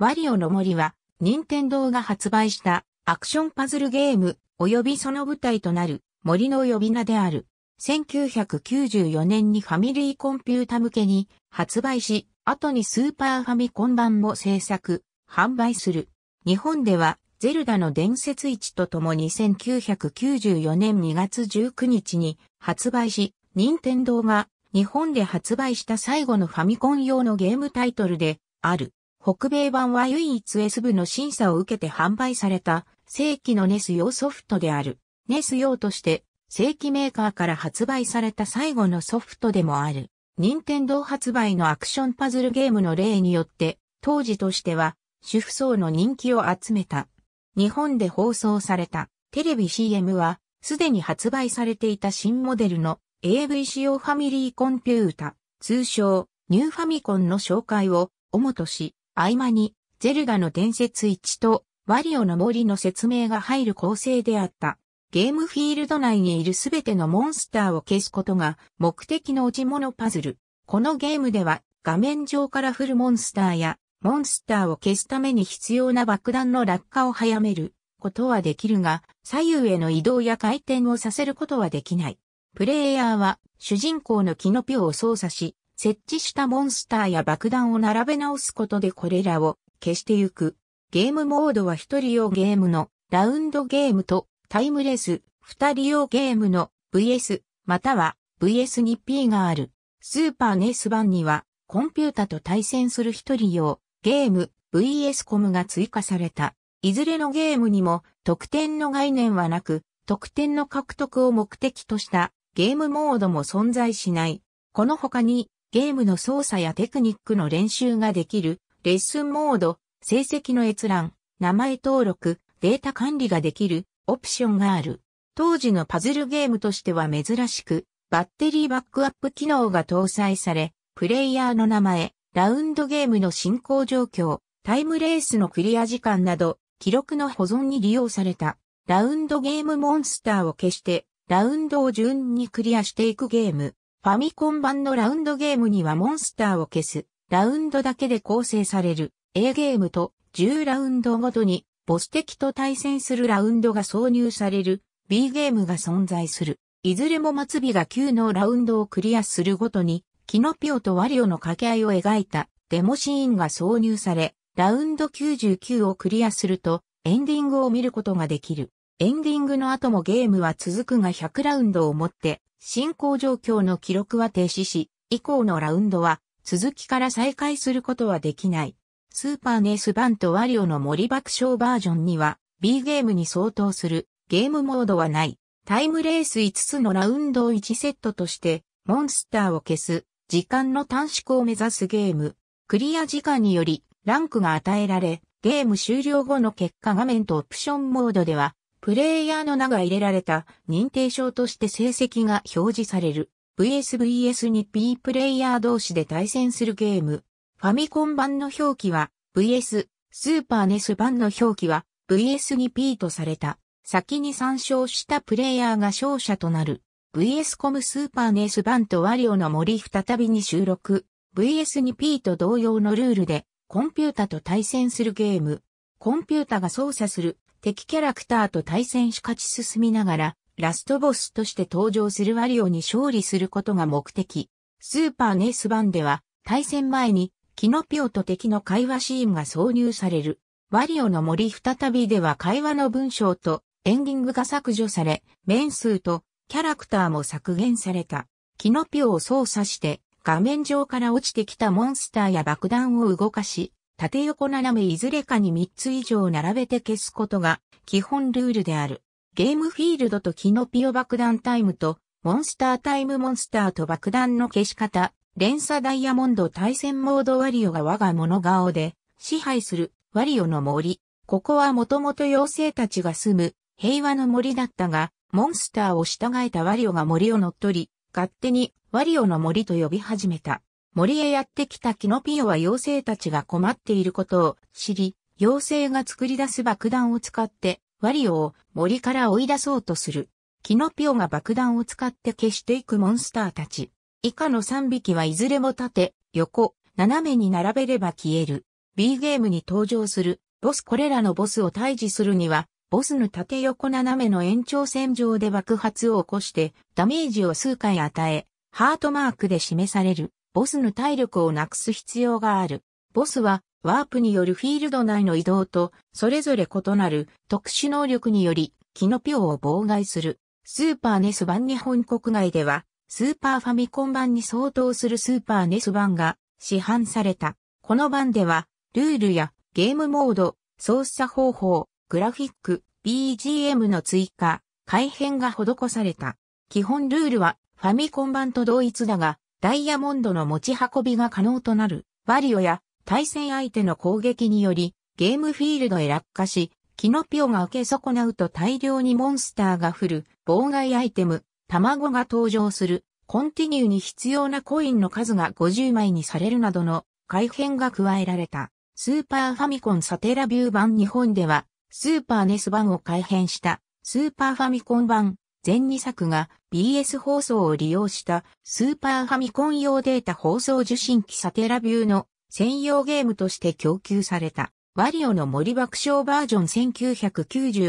ワリオの森は、任天堂が発売したアクションパズルゲーム、及びその舞台となる森の呼び名である。1994年にファミリーコンピュータ向けに発売し、後にスーパーファミコン版も制作、販売する。日本では、ゼルダの伝説一とともに1994年2月19日に発売し、任天堂が日本で発売した最後のファミコン用のゲームタイトルである。北米版は唯一 S 部の審査を受けて販売された正規のネス用ソフトである。ネス用として正規メーカーから発売された最後のソフトでもある。任天堂発売のアクションパズルゲームの例によって当時としては主婦層の人気を集めた。日本で放送されたテレビ CM はすでに発売されていた新モデルの AV 仕様ファミリーコンピュータ、通称ニューファミコンの紹介を主とし、合間に、ゼルガの伝説1と、ワリオの森の説明が入る構成であった。ゲームフィールド内にいるすべてのモンスターを消すことが目的の落ち物パズル。このゲームでは画面上から降るモンスターやモンスターを消すために必要な爆弾の落下を早めることはできるが左右への移動や回転をさせることはできない。プレイヤーは主人公のキノピオを操作し設置したモンスターや爆弾を並べ直すことでこれらを消してゆく。ゲームモードは一人用ゲームのラウンドゲームとタイムレス二人用ゲームの VS または VS2P がある。スーパーネス版にはコンピュータと対戦する一人用ゲーム VS コムが追加された。いずれのゲームにも得点の概念はなく、得点の獲得を目的としたゲームモードも存在しない。この他にゲームの操作やテクニックの練習ができる、レッスンモード、成績の閲覧、名前登録、データ管理ができる、オプションがある。当時のパズルゲームとしては珍しく、バッテリーバックアップ機能が搭載され、プレイヤーの名前、ラウンドゲームの進行状況、タイムレースのクリア時間など、記録の保存に利用された。ラウンドゲームモンスターを消して、ラウンドを順にクリアしていくゲーム。ファミコン版のラウンドゲームにはモンスターを消す、ラウンドだけで構成される A ゲームと10ラウンドごとにボス敵と対戦するラウンドが挿入される B ゲームが存在する。いずれも末尾が9のラウンドをクリアするごとに、キノピオとワリオの掛け合いを描いたデモシーンが挿入され、ラウンド99をクリアするとエンディングを見ることができる。エンディングの後もゲームは続くが100ラウンドをもって進行状況の記録は停止し、以降のラウンドは続きから再開することはできない。スーパーネース版とワリオの森爆笑バージョンには B ゲームに相当するゲームモードはない。タイムレース5つのラウンドを1セットとしてモンスターを消す時間の短縮を目指すゲーム。クリア時間によりランクが与えられ、ゲーム終了後の結果画面とオプションモードではプレイヤーの名が入れられた認定証として成績が表示される。VSVS に P プレイヤー同士で対戦するゲーム。ファミコン版の表記は VS、スーパーネス版の表記は VS に P とされた。先に参照したプレイヤーが勝者となる。VS コムスーパーネス版とワリオの森再びに収録。VS に P と同様のルールでコンピュータと対戦するゲーム。コンピュータが操作する敵キャラクターと対戦し勝ち進みながら、ラストボスとして登場するワリオに勝利することが目的。スーパーネス版では、対戦前に、キノピオと敵の会話シーンが挿入される。ワリオの森再びでは会話の文章とエンディングが削除され、面数とキャラクターも削減された。キノピオを操作して、画面上から落ちてきたモンスターや爆弾を動かし、縦横斜めいずれかに3つ以上並べて消すことが基本ルールである。ゲームフィールドとキノピオ爆弾タイムとモンスタータイムモンスターと爆弾の消し方、連鎖ダイヤモンド対戦モードワリオが我が物顔で支配するワリオの森。ここはもともと妖精たちが住む平和の森だったが、モンスターを従えたワリオが森を乗っ取り、勝手にワリオの森と呼び始めた。森へやってきたキノピオは妖精たちが困っていることを知り、妖精が作り出す爆弾を使って、ワリオを森から追い出そうとする。キノピオが爆弾を使って消していくモンスターたち。以下の3匹はいずれも縦、横、斜めに並べれば消える。B ゲームに登場する、ボスこれらのボスを退治するには、ボスの縦横斜めの延長線上で爆発を起こして、ダメージを数回与え、ハートマークで示される。ボスの体力をなくす必要がある。ボスは、ワープによるフィールド内の移動と、それぞれ異なる特殊能力により、キノピオを妨害する。スーパーネス版日本国外では、スーパーファミコン版に相当するスーパーネス版が市販された。この版では、ルールやゲームモード、操作方法、グラフィック、BGM の追加、改変が施された。基本ルールはファミコン版と同一だが、ダイヤモンドの持ち運びが可能となるバリオや対戦相手の攻撃によりゲームフィールドへ落下し、キノピオが受け損なうと大量にモンスターが降る妨害アイテム、卵が登場する、コンティニューに必要なコインの数が50枚にされるなどの改変が加えられた。スーパーファミコンサテラビュー版日本では、スーパーネス版を改変した、スーパーファミコン版、全2作が BS 放送を利用したスーパーファミコン用データ放送受信機サテラビューの専用ゲームとして供給された。ワリオの森爆笑バージョン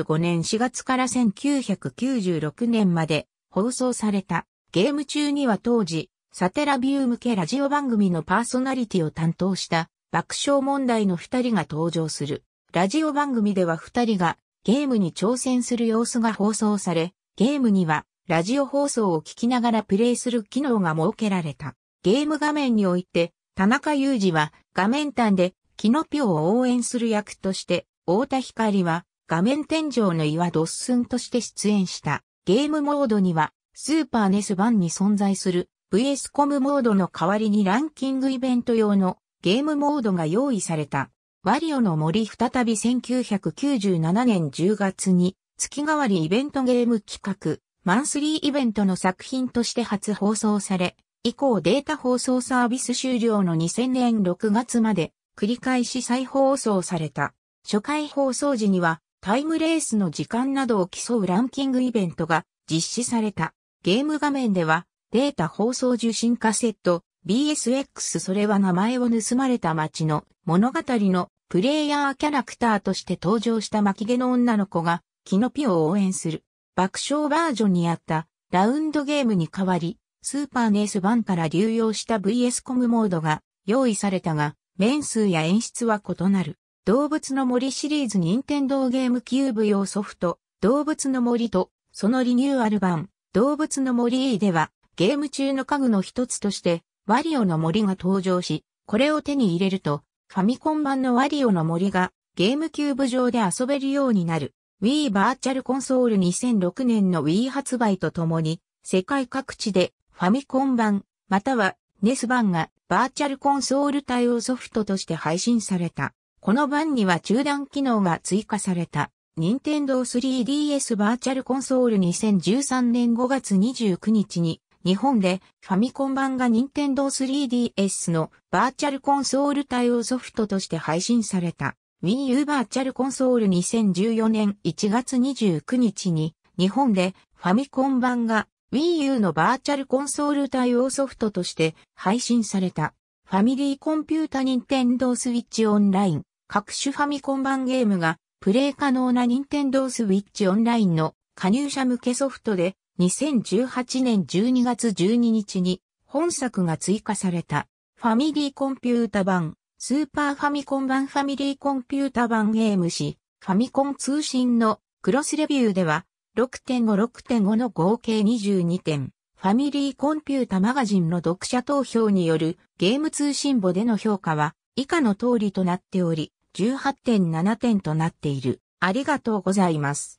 1995年4月から1996年まで放送された。ゲーム中には当時、サテラビュー向けラジオ番組のパーソナリティを担当した爆笑問題の二人が登場する。ラジオ番組では二人がゲームに挑戦する様子が放送され、ゲームにはラジオ放送を聞きながらプレイする機能が設けられた。ゲーム画面において、田中裕二は画面端でキノピオを応援する役として、太田光は画面天井の岩ドッスンとして出演した。ゲームモードには、スーパーネス版に存在する VS コムモードの代わりにランキングイベント用のゲームモードが用意された。ワリオの森再び1997年10月に月替わりイベントゲーム企画、マンスリーイベントの作品として初放送され、以降データ放送サービス終了の2000年6月まで繰り返し再放送された。初回放送時にはタイムレースの時間などを競うランキングイベントが実施された。ゲーム画面ではデータ放送受信カセット BSX それは名前を盗まれた街の物語のプレイヤーキャラクターとして登場した巻毛の女の子がキノピを応援する。爆笑バージョンにあったラウンドゲームに代わり、スーパーネース版から流用した VS コムモードが用意されたが、面数や演出は異なる。動物の森シリーズ任天堂ゲームキューブ用ソフト、動物の森と、そのリニューアル版、動物の森 E では、ゲーム中の家具の一つとして、ワリオの森が登場し、これを手に入れると、ファミコン版のワリオの森が、ゲームキューブ上で遊べるようになる。Wii バーチャルコンソール2006年の Wii 発売とともに、世界各地でファミコン版、または NES 版がバーチャルコンソール対応ソフトとして配信された。この版には中断機能が追加された。任天堂 3DS バーチャルコンソール2013年5月29日に日本でファミコン版が任天堂 3DS のバーチャルコンソール対応ソフトとして配信された。Wii U バーチャルコンソール2014年1月29日に日本でファミコン版が Wii U のバーチャルコンソール対応ソフトとして配信されたファミリーコンピュータ任天堂スイッチオンライン各種ファミコン版ゲームがプレイ可能な任天堂スイッチオンラインの加入者向けソフトで2018年12月12日に本作が追加されたファミリーコンピュータ版スーパーファミコン版ファミリーコンピュータ版ゲーム誌、ファミコン通信のクロスレビューでは、6.5.6.5の合計22点、ファミリーコンピュータマガジンの読者投票によるゲーム通信簿での評価は以下の通りとなっており、18.7点となっている。ありがとうございます。